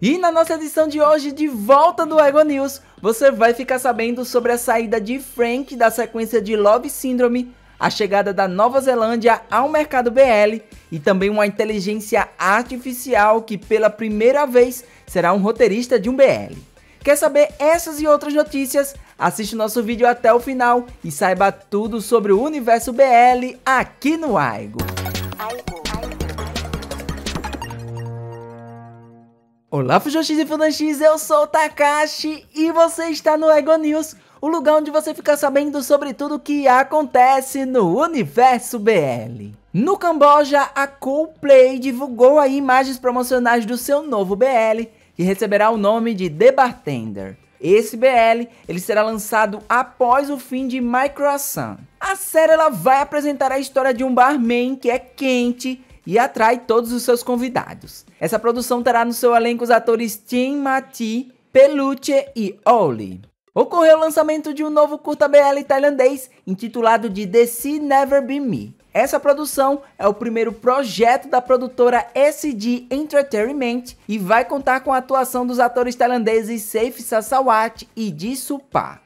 E na nossa edição de hoje, de volta do Ego News, você vai ficar sabendo sobre a saída de Frank da sequência de Love Syndrome, a chegada da Nova Zelândia ao mercado BL e também uma inteligência artificial que pela primeira vez será um roteirista de um BL. Quer saber essas e outras notícias? Assiste o nosso vídeo até o final e saiba tudo sobre o universo BL aqui no Aigo. Aigo. Olá, Fujoshis e Fudanchis, eu sou o Takashi e você está no Ego News, o lugar onde você fica sabendo sobre tudo o que acontece no universo BL. No Camboja, a Coldplay divulgou aí imagens promocionais do seu novo BL, que receberá o nome de The Bartender. Esse BL, ele será lançado após o fim de Micro Sun. A série ela vai apresentar a história de um barman que é quente e atrai todos os seus convidados. Essa produção terá no seu elenco os atores Tim Mati, Peluche e Oli. Ocorreu o lançamento de um novo curta BL tailandês intitulado de The Sea Never Be Me. Essa produção é o primeiro projeto da produtora SD Entertainment e vai contar com a atuação dos atores tailandeses Saif Sassawat e Jisoo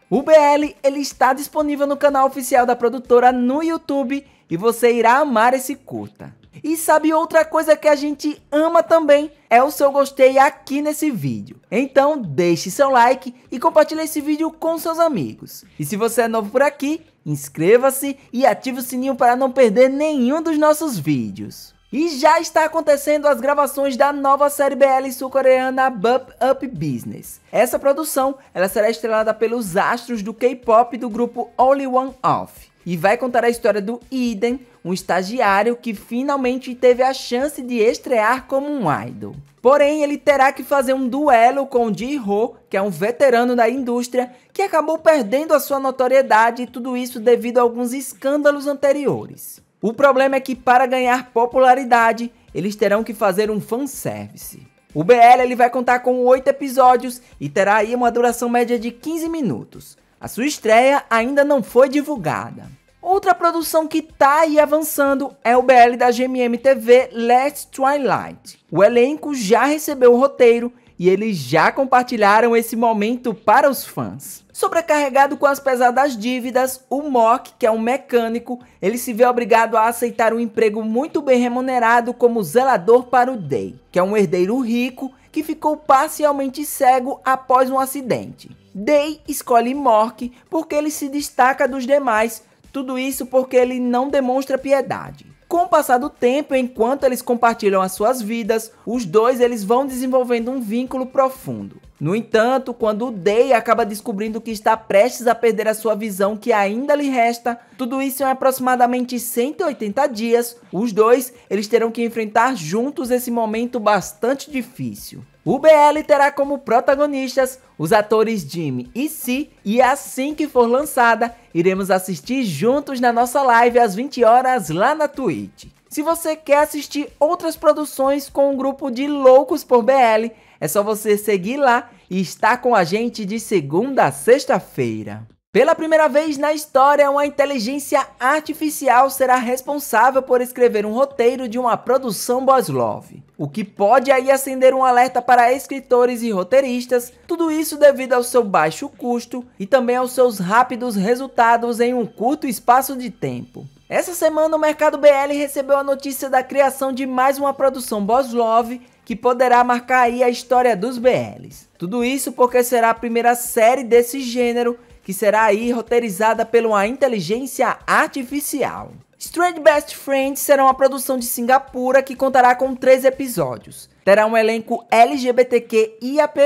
O BL ele está disponível no canal oficial da produtora no YouTube e você irá amar esse curta. E sabe outra coisa que a gente ama também? É o seu gostei aqui nesse vídeo. Então deixe seu like e compartilhe esse vídeo com seus amigos. E se você é novo por aqui, inscreva-se e ative o sininho para não perder nenhum dos nossos vídeos. E já está acontecendo as gravações da nova série BL sul-coreana Bump Up Business. Essa produção ela será estrelada pelos astros do K-pop do grupo Only One Off e vai contar a história do Eden, um estagiário que finalmente teve a chance de estrear como um idol. Porém, ele terá que fazer um duelo com Ji-ho, que é um veterano da indústria, que acabou perdendo a sua notoriedade e tudo isso devido a alguns escândalos anteriores. O problema é que para ganhar popularidade, eles terão que fazer um fanservice. O BL ele vai contar com 8 episódios e terá aí uma duração média de 15 minutos. A sua estreia ainda não foi divulgada. Outra produção que tá aí avançando é o BL da GMM TV Let's Twilight. O elenco já recebeu o roteiro e eles já compartilharam esse momento para os fãs. Sobrecarregado com as pesadas dívidas, o Mock, que é um mecânico, ele se vê obrigado a aceitar um emprego muito bem remunerado como zelador para o Day, que é um herdeiro rico que ficou parcialmente cego após um acidente. Day escolhe Mork porque ele se destaca dos demais tudo isso porque ele não demonstra piedade. Com o passar do tempo, enquanto eles compartilham as suas vidas, os dois eles vão desenvolvendo um vínculo profundo. No entanto, quando o Day acaba descobrindo que está prestes a perder a sua visão que ainda lhe resta, tudo isso em aproximadamente 180 dias, os dois eles terão que enfrentar juntos esse momento bastante difícil. O BL terá como protagonistas os atores Jimmy e Si, e assim que for lançada, iremos assistir juntos na nossa live às 20 horas lá na Twitch. Se você quer assistir outras produções com um grupo de loucos por BL, é só você seguir lá e estar com a gente de segunda a sexta-feira. Pela primeira vez na história, uma inteligência artificial será responsável por escrever um roteiro de uma produção Boys Love, o que pode aí acender um alerta para escritores e roteiristas, tudo isso devido ao seu baixo custo e também aos seus rápidos resultados em um curto espaço de tempo. Essa semana o Mercado BL recebeu a notícia da criação de mais uma produção Boss Love que poderá marcar aí a história dos BLs. Tudo isso porque será a primeira série desse gênero que será aí roteirizada por uma inteligência artificial. Strange Best Friends será uma produção de Singapura que contará com três episódios. Terá um elenco LGBTQIAP+,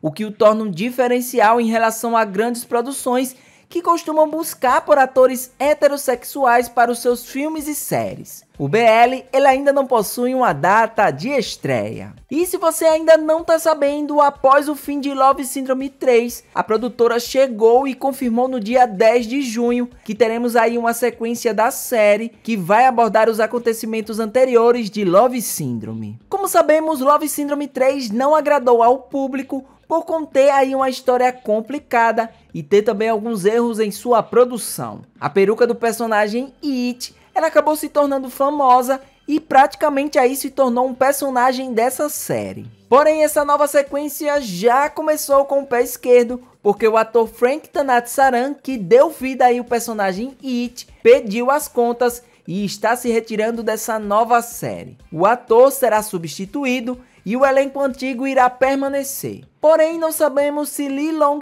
o que o torna um diferencial em relação a grandes produções que costumam buscar por atores heterossexuais para os seus filmes e séries. O BL ele ainda não possui uma data de estreia. E se você ainda não tá sabendo, após o fim de Love Syndrome 3, a produtora chegou e confirmou no dia 10 de junho que teremos aí uma sequência da série que vai abordar os acontecimentos anteriores de Love Syndrome. Como sabemos, Love Syndrome 3 não agradou ao público, por conter aí uma história complicada e ter também alguns erros em sua produção. A peruca do personagem It, ela acabou se tornando famosa e praticamente aí se tornou um personagem dessa série. Porém, essa nova sequência já começou com o pé esquerdo, porque o ator Frank Tanatsaran, que deu vida aí o personagem It, pediu as contas e está se retirando dessa nova série. O ator será substituído e o elenco antigo irá permanecer. Porém, não sabemos se Lee long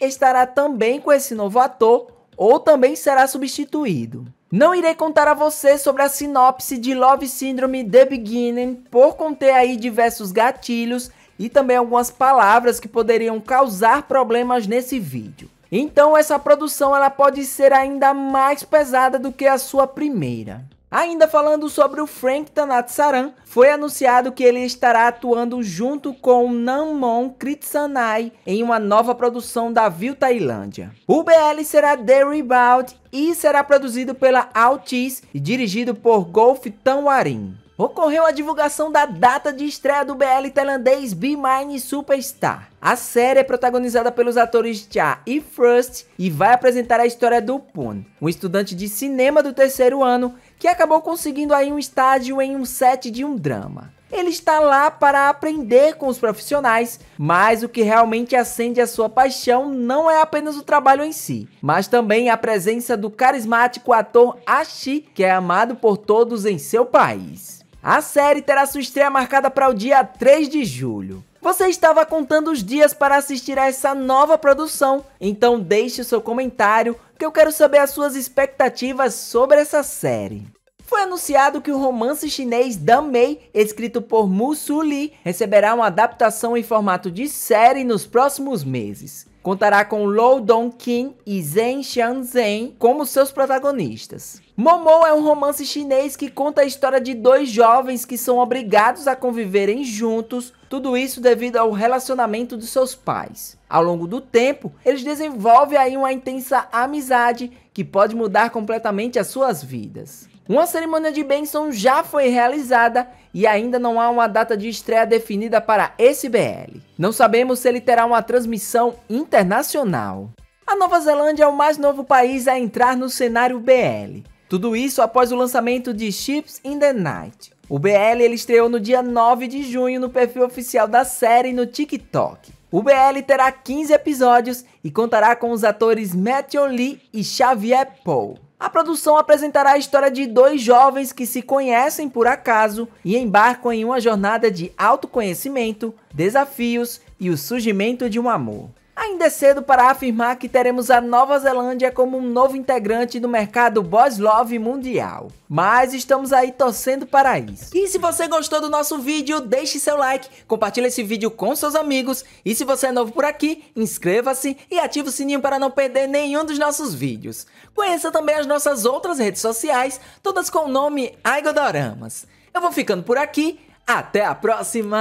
estará também com esse novo ator ou também será substituído. Não irei contar a você sobre a sinopse de Love Syndrome The Beginning por conter aí diversos gatilhos e também algumas palavras que poderiam causar problemas nesse vídeo. Então essa produção ela pode ser ainda mais pesada do que a sua primeira. Ainda falando sobre o Frank Tanatsaran, foi anunciado que ele estará atuando junto com Namon Kritsanai em uma nova produção da Viu Tailândia. O BL será The Rebound e será produzido pela Altis e dirigido por Golf Tanwarin ocorreu a divulgação da data de estreia do BL tailandês Be Mine Superstar. A série é protagonizada pelos atores Cha e Frost e vai apresentar a história do Poon, um estudante de cinema do terceiro ano que acabou conseguindo aí um estágio em um set de um drama. Ele está lá para aprender com os profissionais, mas o que realmente acende a sua paixão não é apenas o trabalho em si, mas também a presença do carismático ator Ashi, que é amado por todos em seu país. A série terá sua estreia marcada para o dia 3 de julho. Você estava contando os dias para assistir a essa nova produção, então deixe o seu comentário que eu quero saber as suas expectativas sobre essa série. Foi anunciado que o romance chinês Damei, escrito por Mu Su receberá uma adaptação em formato de série nos próximos meses. Contará com Lou Dong Kim e Zhen Xianzhen como seus protagonistas. Momou é um romance chinês que conta a história de dois jovens que são obrigados a conviverem juntos, tudo isso devido ao relacionamento de seus pais. Ao longo do tempo, eles desenvolvem aí uma intensa amizade que pode mudar completamente as suas vidas. Uma cerimônia de bênção já foi realizada e ainda não há uma data de estreia definida para esse BL. Não sabemos se ele terá uma transmissão internacional. A Nova Zelândia é o mais novo país a entrar no cenário BL. Tudo isso após o lançamento de Ships in the Night. O BL ele estreou no dia 9 de junho no perfil oficial da série no TikTok. O BL terá 15 episódios e contará com os atores Matthew Lee e Xavier Paul. A produção apresentará a história de dois jovens que se conhecem por acaso e embarcam em uma jornada de autoconhecimento, desafios e o surgimento de um amor. Ainda é cedo para afirmar que teremos a Nova Zelândia como um novo integrante do mercado Boys Love mundial. Mas estamos aí torcendo para isso. E se você gostou do nosso vídeo, deixe seu like, compartilhe esse vídeo com seus amigos e se você é novo por aqui, inscreva-se e ative o sininho para não perder nenhum dos nossos vídeos. Conheça também as nossas outras redes sociais, todas com o nome Aigodoramas. Eu vou ficando por aqui, até a próxima!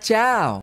Tchau!